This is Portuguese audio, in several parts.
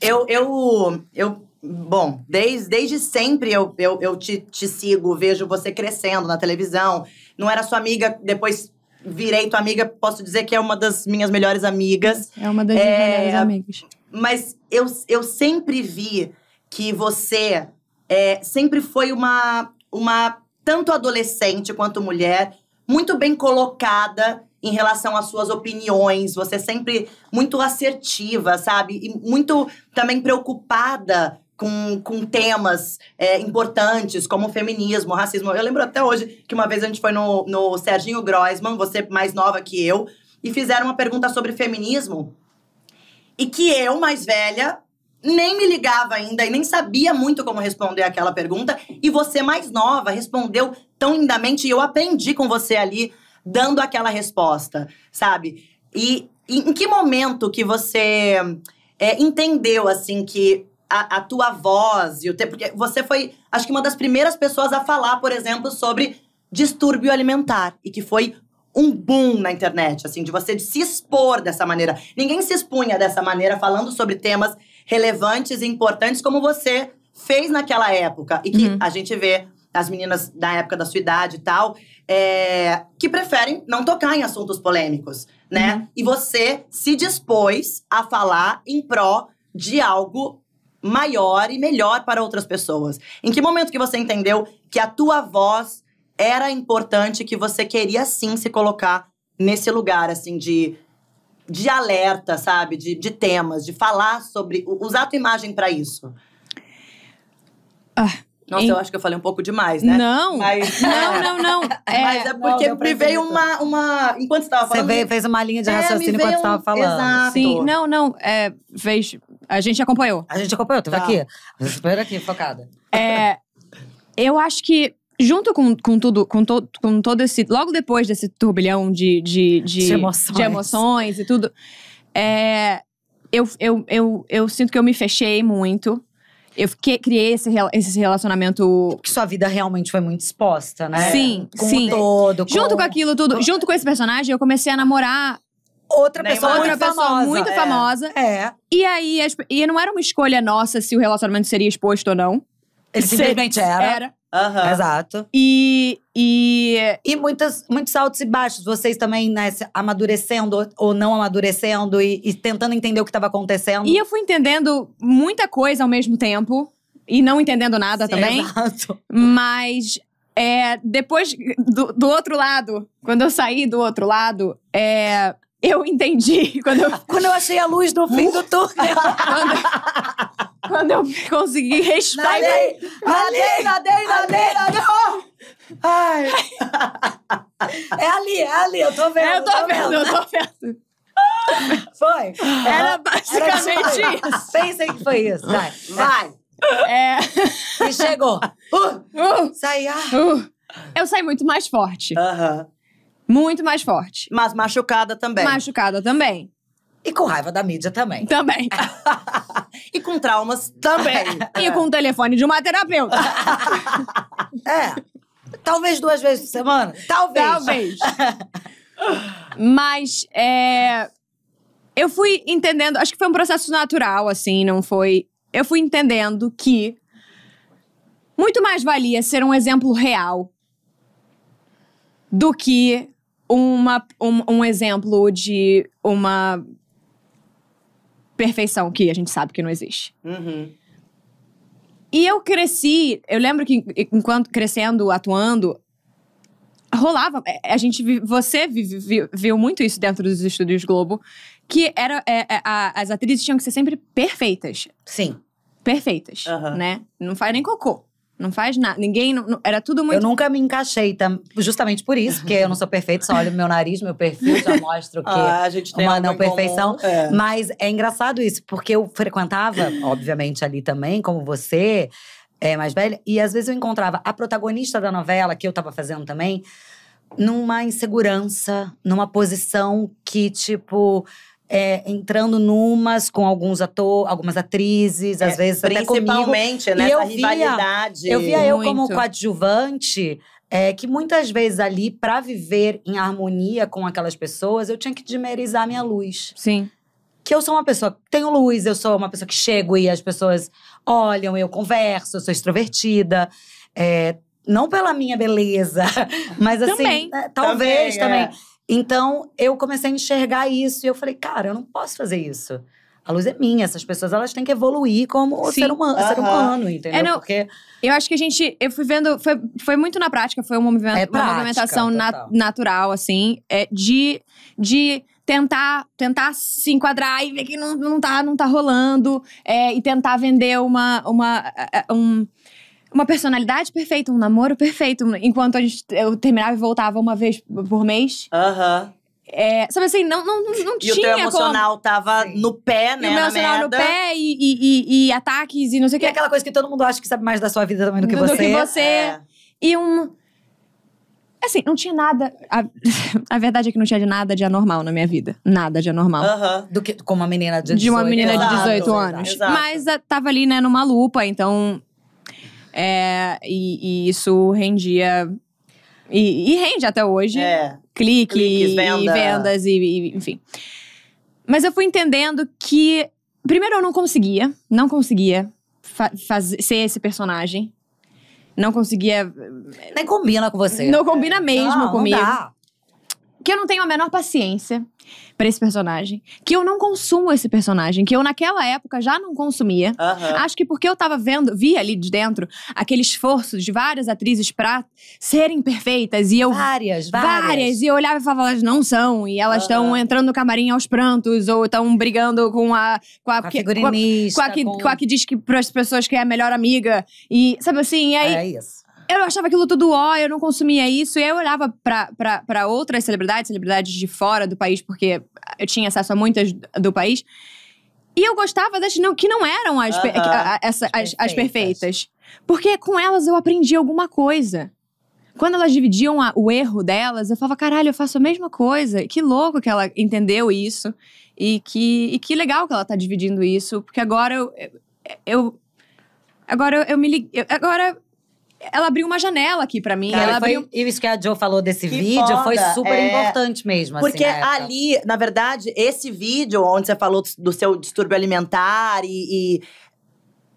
Eu, eu, eu bom, desde, desde sempre eu, eu, eu te, te sigo, vejo você crescendo na televisão. Não era sua amiga, depois virei tua amiga, posso dizer que é uma das minhas melhores amigas. É uma das minhas é, melhores amigas. Mas eu, eu sempre vi que você é, sempre foi uma, uma tanto adolescente quanto mulher muito bem colocada em relação às suas opiniões, você é sempre muito assertiva, sabe? E muito também preocupada com, com temas é, importantes, como feminismo, racismo. Eu lembro até hoje que uma vez a gente foi no, no Serginho Groisman, você mais nova que eu, e fizeram uma pergunta sobre feminismo. E que eu, mais velha, nem me ligava ainda e nem sabia muito como responder aquela pergunta. E você, mais nova, respondeu tão lindamente e eu aprendi com você ali, dando aquela resposta, sabe? E, e em que momento que você é, entendeu, assim, que a, a, tua voz e o teu. Porque você foi, acho que, uma das primeiras pessoas a falar, por exemplo, sobre distúrbio alimentar e que foi um boom na internet, assim, de você se expor dessa maneira. Ninguém se expunha dessa maneira falando sobre temas relevantes e importantes como você fez naquela época. E que uhum. a gente vê as meninas da época da sua idade e tal, é, que preferem não tocar em assuntos polêmicos, né? Uhum. E você se dispôs a falar em pró de algo maior e melhor para outras pessoas. Em que momento que você entendeu que a tua voz era importante, que você queria sim se colocar nesse lugar, assim, de de alerta, sabe? De, de temas, de falar sobre. Usar a tua imagem para isso. Ah, Nossa, em... eu acho que eu falei um pouco demais, né? Não! Mas, não, não, não. É, Mas é porque não, me veio então. uma, uma. Enquanto você estava falando. Você veio, fez uma linha de é, raciocínio é, enquanto estava um... falando. Exato. Sim, não, não. É, fez... A gente acompanhou. A gente acompanhou, tava tá. aqui. Espera aqui, focada. É, eu acho que junto com, com tudo, com, to, com todo esse. Logo depois desse turbilhão de, de, de, de, emoções. de emoções. e tudo, é, eu, eu, eu, eu sinto que eu me fechei muito. Eu fiquei, criei esse, esse relacionamento. Porque sua vida realmente foi muito exposta, né? Sim, com sim. todo. Com... Junto com aquilo tudo, junto com esse personagem, eu comecei a namorar outra pessoa, outra muito, pessoa famosa. muito é. famosa. É. E aí, e não era uma escolha nossa se o relacionamento seria exposto ou não. Ele simplesmente era. Era. Uhum. Exato. E, e, e muitas, muitos altos e baixos. Vocês também, né, amadurecendo ou não amadurecendo e, e tentando entender o que estava acontecendo. E eu fui entendendo muita coisa ao mesmo tempo. E não entendendo nada Sim, também. Exato. Mas é, depois, do, do outro lado, quando eu saí do outro lado, é, eu entendi. Quando eu, quando eu achei a luz no fim do túnel. quando, Quando eu consegui respirar. Nadei, nadei, nadei, nadei, nadei. Ai. É ali, é ali, eu tô vendo. É, eu tô, vendo, eu tô vendo. Foi. Era basicamente Era isso. Pensem que foi isso. Vai, vai. É. E chegou. Uh, uh, saí. Ah. Uh. Eu saí muito mais forte. Aham. Uhum. Muito mais forte. Mas machucada também. Machucada também. E com raiva da mídia também. Também. e com traumas também. e com o telefone de uma terapeuta. é. Talvez duas vezes por semana. Talvez. Talvez. Mas é, eu fui entendendo, acho que foi um processo natural, assim, não foi. Eu fui entendendo que muito mais valia ser um exemplo real do que uma, um, um exemplo de uma perfeição que a gente sabe que não existe. Uhum. E eu cresci, eu lembro que enquanto crescendo, atuando, rolava. É, a gente, você viu, viu muito isso dentro dos estúdios Globo, que era é, é, a, as atrizes tinham que ser sempre perfeitas. Sim. Perfeitas, uhum. né? Não faz nem cocô. Não faz nada. Ninguém. Não, era tudo muito. Eu nunca me encaixei, tam, justamente por isso, porque eu não sou perfeita, só olho meu nariz, meu perfil, já mostro que ah, a gente tem uma não perfeição. É. Mas é engraçado isso, porque eu frequentava, obviamente, ali também, como você, é, mais velha, e às vezes eu encontrava a protagonista da novela, que eu tava fazendo também, numa insegurança, numa posição que, tipo é, entrando numas com alguns atores, algumas atrizes, é, às vezes principalmente, até comigo. Principalmente, né? rivalidade. eu via eu como coadjuvante é que muitas vezes ali, para viver em harmonia com aquelas pessoas, eu tinha que dimerizar minha luz. Sim. Que eu sou uma pessoa que tenho luz, eu sou uma pessoa que chego e as pessoas olham, eu converso, eu sou extrovertida. É, não pela minha beleza, mas assim, também. Né, talvez também. É. também então, eu comecei a enxergar isso e eu falei, cara, eu não posso fazer isso. A luz é minha, essas pessoas elas têm que evoluir como ser humano, ser é, humano entendeu? É, não, Porque... Eu acho que a gente. Eu fui vendo. Foi, foi muito na prática, foi uma, movimenta, é prática, uma movimentação natural, assim, é, de, de tentar tentar se enquadrar e ver que não, não, tá, não tá rolando, é, e tentar vender uma. uma um, uma personalidade perfeita, um namoro perfeito. Enquanto a gente, eu terminava e voltava uma vez por mês. Aham. Uhum. É, sabe assim, não, não, não tinha. E o teu emocional como... tava no pé, né? E o né, meu emocional merda. no pé e, e, e, e, ataques e não sei o quê. E aquela coisa que todo mundo acha que sabe mais da sua vida também do que do, você. Do que você. É. E um. Assim, não tinha nada. A, a, verdade é que não tinha nada de anormal na minha vida. Nada de anormal. Uhum. Do que, como uma menina de 18 anos. De uma menina de 18 anos. Exato. Mas a, ah, tava ali, né, numa lupa, então é, e, e isso rendia e, e, rende até hoje. É. Clique Cliques, venda. e vendas e, e, enfim. Mas eu fui entendendo que primeiro eu não conseguia, não conseguia fa fazer, ser esse personagem. Não conseguia. Nem combina com você. Não combina mesmo não, comigo. Não dá que eu não tenho a menor paciência para esse personagem, que eu não consumo esse personagem, que eu naquela época já não consumia. Acho que porque eu tava vendo, via ali de dentro aquele esforço de várias atrizes pra serem perfeitas e eu várias, várias, várias e eu olhava e falava elas não são e elas estão entrando no camarim aos prantos ou estão brigando com a com a, com a figurinista, com a, com a, que, com... com a que diz que para as pessoas que é a melhor amiga e sabe assim, e aí É isso eu achava aquilo tudo ó, eu não consumia isso. E aí eu olhava para outras celebridades, celebridades de fora do país, porque eu tinha acesso a muitas do país. E eu gostava das não, que não eram as, uh -huh. a, a, essa, as, perfeitas. as, perfeitas. Porque com elas eu aprendi alguma coisa. Quando elas dividiam a, o erro delas, eu falava, caralho, eu faço a mesma coisa. Que louco que ela entendeu isso. E que, e que legal que ela tá dividindo isso. Porque agora eu. eu agora eu, eu me liguei. Agora ela abriu uma janela aqui para mim. Cara, ela foi, abriu... Isso que a Jo falou desse que vídeo foda. foi super é... importante mesmo. Assim, porque assim, na ali, na verdade, esse vídeo onde você falou do seu distúrbio alimentar e, e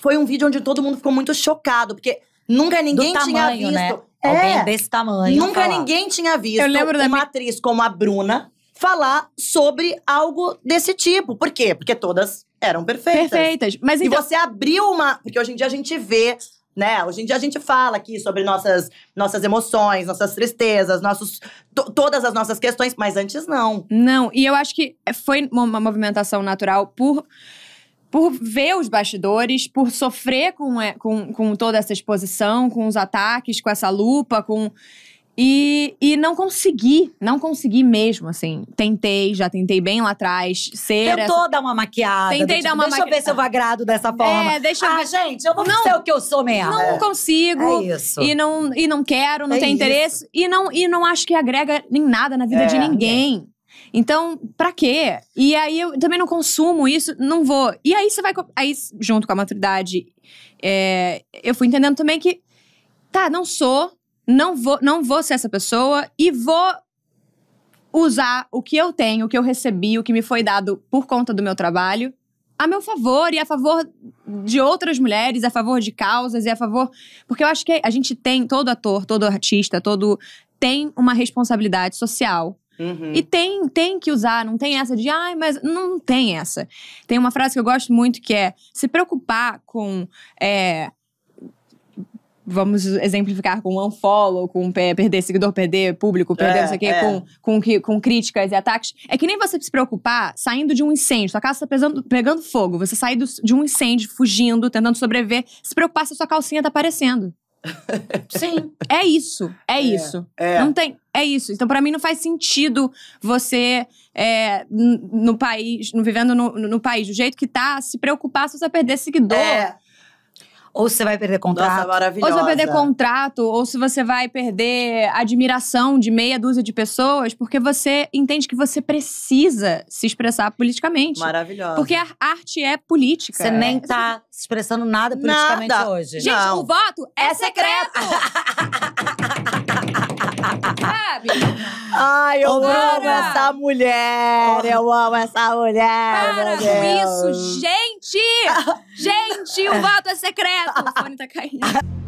foi um vídeo onde todo mundo ficou muito chocado, porque nunca ninguém do tinha tamanho, né? visto. Né? É, Alguém desse tamanho. Nunca falar. ninguém tinha visto uma minha... atriz como a Bruna falar sobre algo desse tipo. Por quê? Porque todas eram perfeitas. Perfeitas. Mas então... E você abriu uma. Porque hoje em dia a gente vê né? Hoje em dia a gente fala aqui sobre nossas, nossas emoções, nossas tristezas, nossos, todas as nossas questões, mas antes não. Não, e eu acho que foi uma movimentação natural por por ver os bastidores, por sofrer com, é, com, com toda essa exposição, com os ataques, com essa lupa, com e, e não consegui, não consegui mesmo, assim. Tentei, já tentei bem lá atrás ser. Tentou essa... dar uma maquiada. Tentei tipo, dar uma maquiada. Deixa maqui... eu ver se eu agrado dessa forma. É, deixa eu. Ah, gente, eu vou não sei o que eu sou mesmo. Não é. consigo. É isso. E não, e não quero, não é tenho interesse. E não, e não acho que agrega nem nada na vida é, de ninguém. Então, pra quê? E aí eu também não consumo isso, não vou. E aí você vai. Aí, junto com a maturidade, é, eu fui entendendo também que. Tá, não sou não vou, não vou ser essa pessoa e vou usar o que eu tenho, o que eu recebi, o que me foi dado por conta do meu trabalho a meu favor e a favor de outras mulheres, a favor de causas e a favor. Porque eu acho que a gente tem, todo ator, todo artista, todo. tem uma responsabilidade social. Uhum. E tem, tem que usar, não tem essa de, ai, mas não tem essa. Tem uma frase que eu gosto muito que é se preocupar com é, vamos exemplificar com unfollow, com perder seguidor, perder público, perder é, não sei o quê, é. com, com, com críticas e ataques. É que nem você se preocupar saindo de um incêndio. Sua casa tá pesando, pegando fogo. Você sair de um incêndio, fugindo, tentando sobreviver, se preocupar se a sua calcinha tá aparecendo. Sim. É isso. É, é isso. É. Não tem. É isso. Então, para mim, não faz sentido você, é, no país, no, vivendo no, no, país do jeito que tá, se preocupar se você perder seguidor. É ou você vai perder contrato. Nossa, maravilhosa. Ou se vai perder contrato, ou se você vai perder admiração de meia dúzia de pessoas, porque você entende que você precisa se expressar politicamente. Maravilhosa. Porque a arte é política. Você nem é. tá se expressando nada politicamente nada. hoje. Gente, Não. o voto é, é secreto! Sabe? Ai, eu Para. amo essa mulher! Eu amo essa mulher! Para com isso, gente! Gente! Gente, o voto é secreto! O fone tá caindo.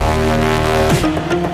thank you